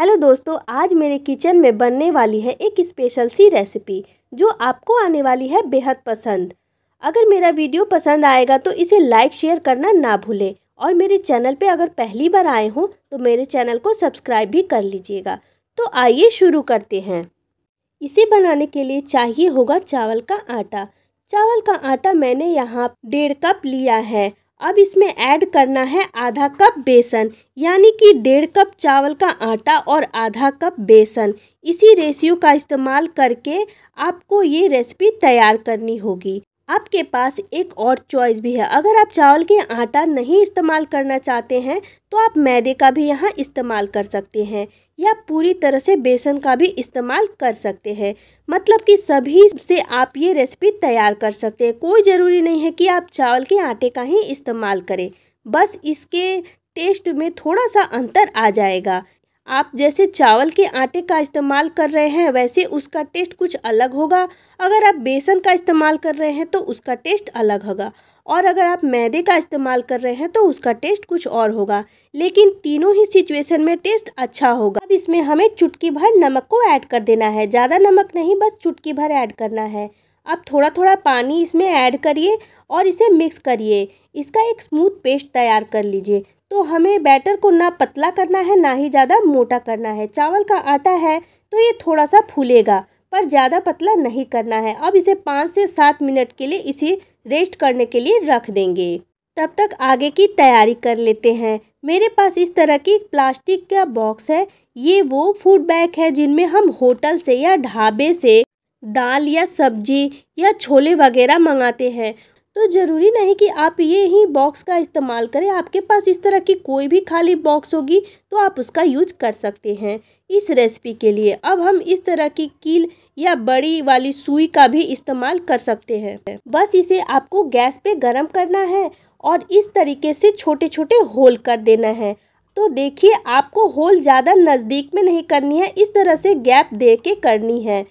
hello दोस्तों आज मेरे किचन में बनने वाली है एक स्पेशल सी रेसिपी जो आपको आने वाली है बेहद पसंद अगर मेरा वीडियो पसंद आएगा तो इसे लाइक शेयर करना ना भूलें और मेरे चैनल पे अगर पहली बार आए हों तो मेरे चैनल को सब्सक्राइब भी कर लीजिएगा तो आइए शुरू करते हैं इसे बनाने के लिए चाहिए होगा चावल का आटा चावल का आटा मैंने यहाँ डेढ़ कप लिया है अब इसमें ऐड करना है आधा कप बेसन यानी कि डेढ़ कप चावल का आटा और आधा कप बेसन इसी रेशियो का इस्तेमाल करके आपको ये रेसिपी तैयार करनी होगी आपके पास एक और चॉइस भी है अगर आप चावल के आटा नहीं इस्तेमाल करना चाहते हैं तो आप मैदे का भी यहाँ इस्तेमाल कर सकते हैं या पूरी तरह से बेसन का भी इस्तेमाल कर सकते हैं मतलब कि सभी से आप ये रेसिपी तैयार कर सकते हैं कोई ज़रूरी नहीं है कि आप चावल के आटे का ही इस्तेमाल करें बस इसके टेस्ट में थोड़ा सा अंतर आ जाएगा आप जैसे चावल के आटे का इस्तेमाल कर रहे हैं वैसे उसका टेस्ट कुछ अलग होगा अगर आप बेसन का इस्तेमाल कर रहे हैं तो उसका टेस्ट अलग होगा और अगर आप मैदे का इस्तेमाल कर रहे हैं तो उसका टेस्ट कुछ और होगा लेकिन तीनों ही सिचुएशन में टेस्ट अच्छा होगा अब इसमें हमें चुटकी भर नमक को ऐड कर देना है ज़्यादा नमक नहीं बस चुटकी भर ऐड करना है अब थोड़ा थोड़ा पानी इसमें ऐड करिए और इसे मिक्स करिए इसका एक स्मूथ पेस्ट तैयार कर लीजिए तो हमें बैटर को ना पतला करना है ना ही ज़्यादा मोटा करना है चावल का आटा है तो ये थोड़ा सा फूलेगा पर ज़्यादा पतला नहीं करना है अब इसे पाँच से सात मिनट के लिए इसी रेस्ट करने के लिए रख देंगे तब तक आगे की तैयारी कर लेते हैं मेरे पास इस तरह की प्लास्टिक का बॉक्स है ये वो फूड बैग है जिनमें हम होटल से या ढाबे से दाल या सब्जी या छोले वगैरह मंगाते हैं तो ज़रूरी नहीं कि आप ये ही बॉक्स का इस्तेमाल करें आपके पास इस तरह की कोई भी खाली बॉक्स होगी तो आप उसका यूज कर सकते हैं इस रेसिपी के लिए अब हम इस तरह की कील या बड़ी वाली सुई का भी इस्तेमाल कर सकते हैं बस इसे आपको गैस पे गर्म करना है और इस तरीके से छोटे छोटे होल कर देना है तो देखिए आपको होल ज़्यादा नज़दीक में नहीं करनी है इस तरह से गैप दे के करनी है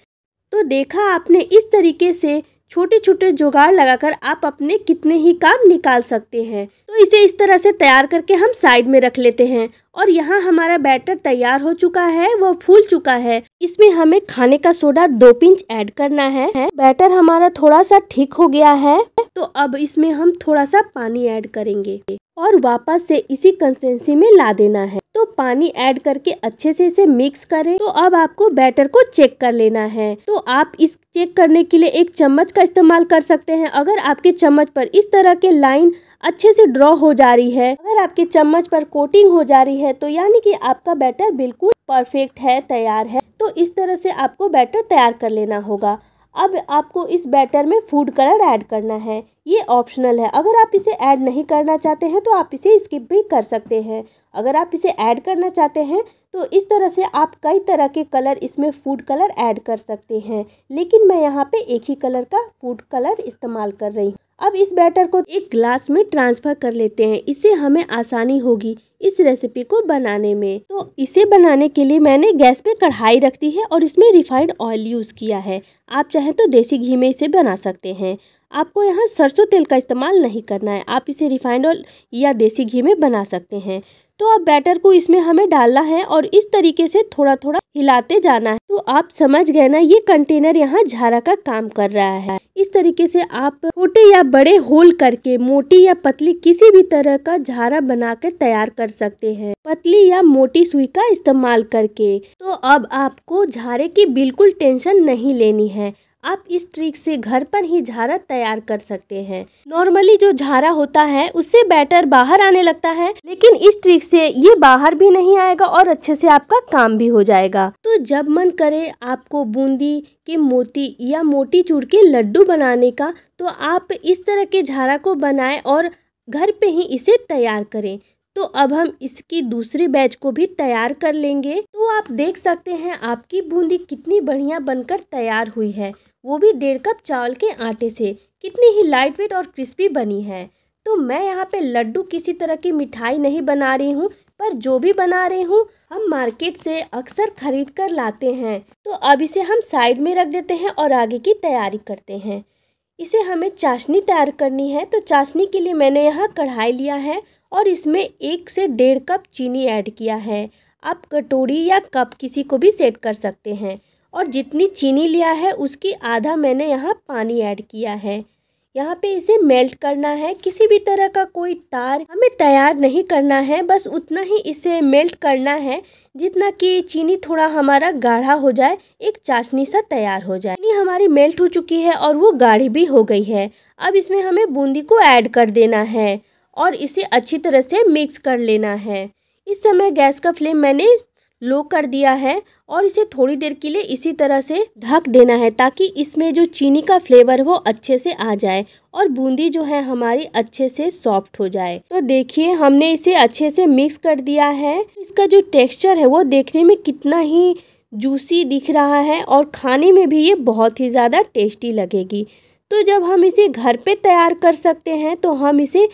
तो देखा आपने इस तरीके से छोटे छोटे जुगाड़ लगाकर आप अपने कितने ही काम निकाल सकते हैं तो इसे इस तरह से तैयार करके हम साइड में रख लेते हैं और यहाँ हमारा बैटर तैयार हो चुका है वह फूल चुका है इसमें हमें खाने का सोडा दो पिंच ऐड करना है बैटर हमारा थोड़ा सा ठीक हो गया है तो अब इसमें हम थोड़ा सा पानी ऐड करेंगे और वापस से इसी कंसिस्टेंसी में ला देना है तो पानी ऐड करके अच्छे से इसे मिक्स करें तो अब आपको बैटर को चेक कर लेना है तो आप इस चेक करने के लिए एक चम्मच का इस्तेमाल कर सकते हैं अगर आपके चम्मच पर इस तरह के लाइन अच्छे से ड्रॉ हो जा रही है अगर आपके चम्मच पर कोटिंग हो जा रही है तो यानी कि आपका बैटर बिल्कुल परफेक्ट है तैयार है तो इस तरह से आपको बैटर तैयार कर लेना होगा अब आपको इस बैटर में फूड कलर ऐड करना है ये ऑप्शनल है अगर आप इसे ऐड नहीं करना चाहते हैं तो आप इसे स्किप भी कर सकते हैं अगर आप इसे ऐड करना चाहते हैं तो इस तरह से आप कई तरह के कलर इसमें फूड कलर ऐड कर सकते हैं लेकिन मैं यहाँ पे एक ही कलर का फूड कलर इस्तेमाल कर रही हूँ अब इस बैटर को एक ग्लास में ट्रांसफ़र कर लेते हैं इससे हमें आसानी होगी इस रेसिपी को बनाने में तो इसे बनाने के लिए मैंने गैस पे कढ़ाई रख दी है और इसमें रिफाइंड ऑयल यूज़ किया है आप चाहें तो देसी घी में इसे बना सकते हैं आपको यहाँ सरसों तेल का इस्तेमाल नहीं करना है आप इसे रिफाइंड ऑयल या देसी घी में बना सकते हैं तो अब बैटर को इसमें हमें डालना है और इस तरीके से थोड़ा थोड़ा हिलाते जाना है तो आप समझ गए ना ये कंटेनर यहाँ झारा का काम कर रहा है इस तरीके से आप छोटे या बड़े होल करके मोटी या पतली किसी भी तरह का झारा बनाकर तैयार कर सकते हैं पतली या मोटी सुई का इस्तेमाल करके तो अब आपको झारे की बिल्कुल टेंशन नहीं लेनी है आप इस ट्रिक से घर पर ही झारा तैयार कर सकते हैं नॉर्मली जो झारा होता है उससे बैटर बाहर आने लगता है लेकिन इस ट्रिक से ये बाहर भी नहीं आएगा और अच्छे से आपका काम भी हो जाएगा तो जब मन करे आपको बूंदी के मोती या मोटी चूर के लड्डू बनाने का तो आप इस तरह के झारा को बनाएं और घर पे ही इसे तैयार करें तो अब हम इसकी दूसरी बैच को भी तैयार कर लेंगे तो आप देख सकते हैं आपकी बूंदी कितनी बढ़िया बनकर तैयार हुई है वो भी डेढ़ कप चावल के आटे से कितनी ही लाइट वेट और क्रिस्पी बनी है तो मैं यहाँ पे लड्डू किसी तरह की मिठाई नहीं बना रही हूँ पर जो भी बना रही हूँ हम मार्केट से अक्सर खरीद कर लाते हैं तो अब इसे हम साइड में रख देते हैं और आगे की तैयारी करते हैं इसे हमें चाशनी तैयार करनी है तो चाशनी के लिए मैंने यहाँ कढ़ाई लिया है और इसमें एक से डेढ़ कप चीनी ऐड किया है आप कटोरी या कप किसी को भी सेट कर सकते हैं और जितनी चीनी लिया है उसकी आधा मैंने यहाँ पानी ऐड किया है यहाँ पे इसे मेल्ट करना है किसी भी तरह का कोई तार हमें तैयार नहीं करना है बस उतना ही इसे मेल्ट करना है जितना कि चीनी थोड़ा हमारा गाढ़ा हो जाए एक चाशनी सा तैयार हो जाए चीनी हमारी मेल्ट हो चुकी है और वो गाढ़ी भी हो गई है अब इसमें हमें बूंदी को ऐड कर देना है और इसे अच्छी तरह से मिक्स कर लेना है इस समय गैस का फ्लेम मैंने लो कर दिया है और इसे थोड़ी देर के लिए इसी तरह से ढक देना है ताकि इसमें जो चीनी का फ्लेवर वो अच्छे से आ जाए और बूंदी जो है हमारी अच्छे से सॉफ्ट हो जाए तो देखिए हमने इसे अच्छे से मिक्स कर दिया है इसका जो टेक्सचर है वो देखने में कितना ही जूसी दिख रहा है और खाने में भी ये बहुत ही ज़्यादा टेस्टी लगेगी तो जब हम इसे घर पर तैयार कर सकते हैं तो हम इसे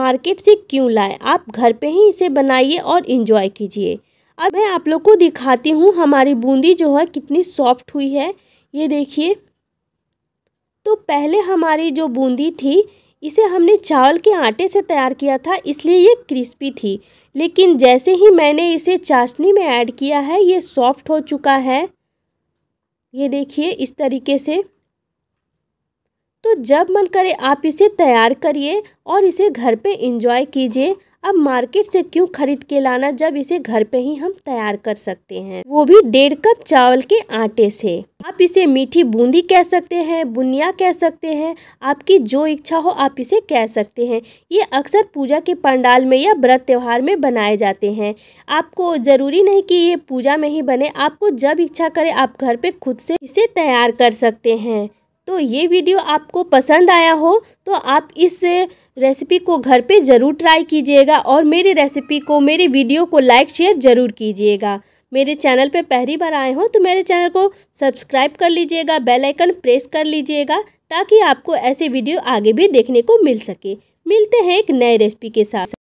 मार्केट से क्यों लाएँ आप घर पर ही इसे बनाइए और इन्जॉय कीजिए अब मैं आप लोग को दिखाती हूँ हमारी बूंदी जो है कितनी सॉफ्ट हुई है ये देखिए तो पहले हमारी जो बूंदी थी इसे हमने चावल के आटे से तैयार किया था इसलिए ये क्रिस्पी थी लेकिन जैसे ही मैंने इसे चाशनी में ऐड किया है ये सॉफ्ट हो चुका है ये देखिए इस तरीके से तो जब मन करे आप इसे तैयार करिए और इसे घर पे इंजॉय कीजिए अब मार्केट से क्यों खरीद के लाना जब इसे घर पे ही हम तैयार कर सकते हैं वो भी डेढ़ कप चावल के आटे से आप इसे मीठी बूंदी कह सकते हैं बुनिया कह सकते हैं आपकी जो इच्छा हो आप इसे कह सकते हैं ये अक्सर पूजा के पंडाल में या व्रत त्यौहार में बनाए जाते हैं आपको ज़रूरी नहीं कि ये पूजा में ही बने आपको जब इच्छा करे आप घर पे खुद से इसे तैयार कर सकते हैं तो ये वीडियो आपको पसंद आया हो तो आप इस रेसिपी को घर पे ज़रूर ट्राई कीजिएगा और मेरी रेसिपी को मेरे वीडियो को लाइक शेयर ज़रूर कीजिएगा मेरे चैनल पे पहली बार आए हो तो मेरे चैनल को सब्सक्राइब कर लीजिएगा बेल आइकन प्रेस कर लीजिएगा ताकि आपको ऐसे वीडियो आगे भी देखने को मिल सके मिलते हैं एक नए रेसिपी के साथ